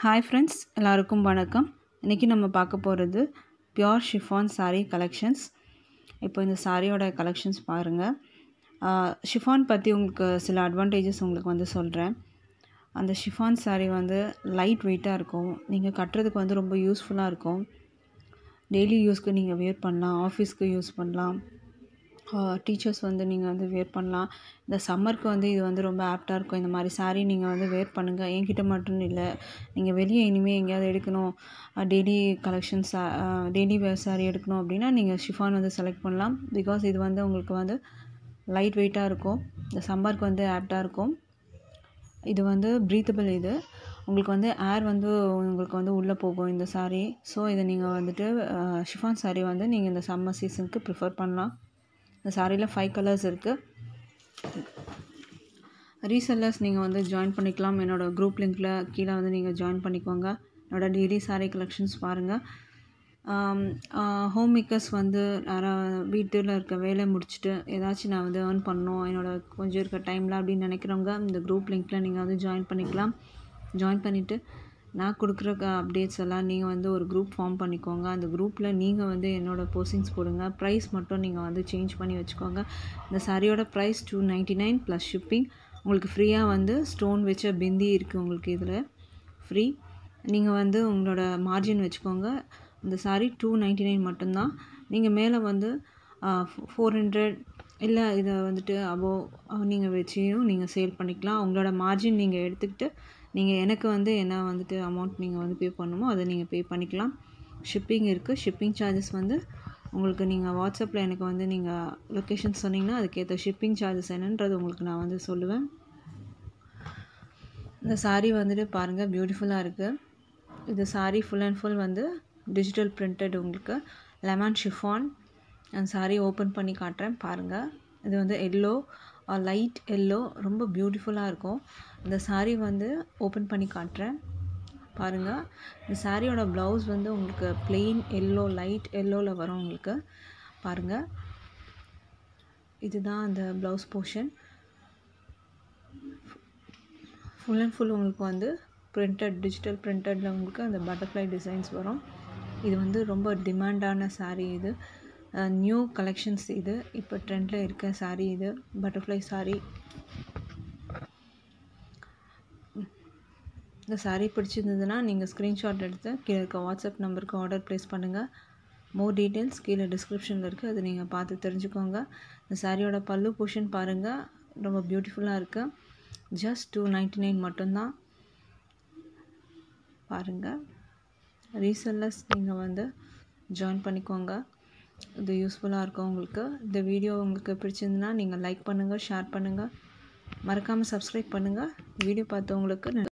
hi friends எல்லாருக்கும் வணக்கம் இன்றைக்கி நம்ம பார்க்க போகிறது பியோர் ஷிஃபான் சாரீ கலெக்ஷன்ஸ் இப்போ இந்த சாரியோட கலெக்ஷன்ஸ் பாருங்கள் ஷிஃபான் பற்றி உங்களுக்கு சில அட்வான்டேஜஸ் உங்களுக்கு வந்து சொல்கிறேன் அந்த ஷிஃபான் சாரீ வந்து லைட் வெயிட்டாக இருக்கும் நீங்கள் கட்டுறதுக்கு வந்து ரொம்ப யூஸ்ஃபுல்லாக இருக்கும் டெய்லி யூஸ்க்கு நீங்கள் வியர் பண்ணலாம் ஆஃபீஸ்க்கு யூஸ் பண்ணலாம் டீச்சர்ஸ் வந்து நீங்கள் வந்து வேர் பண்ணலாம் இந்த சம்மருக்கு வந்து இது வந்து ரொம்ப ஆப்டாக இருக்கும் இந்த மாதிரி சாரீ நீங்கள் வந்து வேர் பண்ணுங்கள் என்கிட்ட மட்டும் இல்லை நீங்கள் வெளியே இனிமேல் எங்கேயாவது எடுக்கணும் daily collections daily wear sari எடுக்கணும் அப்படின்னா நீங்கள் ஷிஃபான் வந்து செலக்ட் பண்ணலாம் பிகாஸ் இது வந்து உங்களுக்கு வந்து லைட் வெயிட்டாக இருக்கும் இந்த சம்மருக்கு வந்து ஆப்டாக இருக்கும் இது வந்து ப்ரீத்தபிள் இது உங்களுக்கு வந்து ஏர் வந்து உங்களுக்கு வந்து உள்ளே போகும் இந்த சாரீ ஸோ இதை நீங்கள் வந்துட்டு ஷிஃபான் சாரீ வந்து நீங்கள் இந்த சம்மர் சீசனுக்கு ப்ரிஃபர் பண்ணலாம் இந்த சாரியில் ஃபைவ் கலர்ஸ் இருக்குது ரீசெல்லர்ஸ் நீங்கள் வந்து ஜாயின் பண்ணிக்கலாம் என்னோடய குரூப் லிங்க்கில் கீழே வந்து நீங்கள் ஜாயின் பண்ணிக்கோங்க என்னோடய டெய்லி சாரீ கலெக்ஷன்ஸ் பாருங்கள் ஹோம் மேக்கர்ஸ் வந்து வீட்டில் இருக்க வேலை முடிச்சுட்டு ஏதாச்சும் நான் வந்து ஏர்ன் பண்ணோம் என்னோடய கொஞ்சம் இருக்க டைமில் அப்படின்னு நினைக்கிறவங்க இந்த குரூப் லிங்க்கில் நீங்கள் வந்து ஜாயின் பண்ணிக்கலாம் ஜாயின் பண்ணிவிட்டு நான் கொடுக்குற அப்டேட்ஸ் எல்லாம் நீங்கள் வந்து ஒரு குரூப் ஃபார்ம் பண்ணிக்கோங்க அந்த குரூப்பில் நீங்கள் வந்து என்னோடய போஸ்டிங்ஸ் போடுங்க ப்ரைஸ் மட்டும் நீங்கள் வந்து சேஞ்ச் பண்ணி வச்சுக்கோங்க இந்த சாரியோட price two ninety nine plus shipping உங்களுக்கு ஃப்ரீயாக வந்து ஸ்டோன் வச்ச பிந்தி இருக்குது உங்களுக்கு இதில் ஃப்ரீ நீங்கள் வந்து உங்களோட மார்ஜின் வச்சுக்கோங்க இந்த சாரீ டூ நைன்ட்டி நைன் மட்டும்தான் நீங்கள் மேலே வந்து ஃபோர் ஹண்ட்ரட் இல்லை இதை வந்துட்டு அபோவ் நீங்கள் வச்சியும் நீங்கள் சேல் பண்ணிக்கலாம் உங்களோட மார்ஜின் நீங்கள் எடுத்துக்கிட்டு நீங்கள் எனக்கு வந்து என்ன வந்துட்டு அமௌண்ட் நீங்கள் வந்து பே பண்ணுமோ அதை நீங்கள் பே பண்ணிக்கலாம் ஷிப்பிங் இருக்குது ஷிப்பிங் சார்ஜஸ் வந்து உங்களுக்கு நீங்கள் வாட்ஸ்அப்பில் எனக்கு வந்து நீங்கள் லொக்கேஷன் சொன்னீங்கன்னா அதுக்கேற்ற ஷிப்பிங் சார்ஜஸ் என்னன்றது உங்களுக்கு நான் வந்து சொல்லுவேன் இந்த சாரீ வந்துட்டு பாருங்கள் பியூட்டிஃபுல்லாக இருக்குது இந்த சாரீ ஃபுல் அண்ட் ஃபுல் வந்து டிஜிட்டல் பிரிண்டட் உங்களுக்கு லெமன் ஷிஃபான் அந்த சாரீ ஓப்பன் பண்ணி காட்டுறேன் பாருங்கள் இது வந்து எல்லோ லைட் எல்லோ ரொம்ப பியூட்டிஃபுல்லாக இருக்கும் இந்த சாரீ வந்து ஓப்பன் பண்ணி காட்டுறேன் பாருங்கள் இந்த சாரியோட ப்ளவுஸ் வந்து உங்களுக்கு பிளெயின் எல்லோ லைட் எல்லோவில் வரும் உங்களுக்கு பாருங்கள் இதுதான் அந்த blouse portion full and full உங்களுக்கு வந்து பிரிண்டட் டிஜிட்டல் பிரிண்டடில் உங்களுக்கு அந்த பட்டர்ஃப்ளை டிசைன்ஸ் வரும் இது வந்து ரொம்ப டிமாண்டான சாரீ இது நியூ கலெக்ஷன்ஸ் இது இப்போ ட்ரெண்டில் இருக்க சாரீ இது பட்டர்ஃப்ளை சாரி இந்த சாரீ பிடிச்சிருந்ததுன்னா நீங்கள் ஸ்க்ரீன்ஷாட் எடுத்து கீழே இருக்க வாட்ஸ்அப் நம்பருக்கு ஆர்டர் ப்ளேஸ் பண்ணுங்கள் மோர் டீட்டெயில்ஸ் கீழே டிஸ்கிரிப்ஷனில் இருக்குது அது நீங்கள் பார்த்து தெரிஞ்சுக்கோங்க இந்த சாரியோட பல்லு போர்ஷன் பாருங்கள் ரொம்ப பியூட்டிஃபுல்லாக இருக்குது ஜஸ்ட் டூ நைன்ட்டி நைன் மட்டும்தான் பாருங்கள் ரீசெல்லர்ஸ் நீங்கள் வந்து ஜாயின் பண்ணிக்கோங்க இது யூஸ்ஃபுல்லாக இருக்கும் உங்களுக்கு இந்த வீடியோ உங்களுக்கு பிடிச்சிருந்துன்னா நீங்கள் லைக் பண்ணுங்கள் ஷேர் பண்ணுங்கள் மறக்காமல் சப்ஸ்கிரைப் பண்ணுங்கள் வீடியோ பார்த்தவங்களுக்கு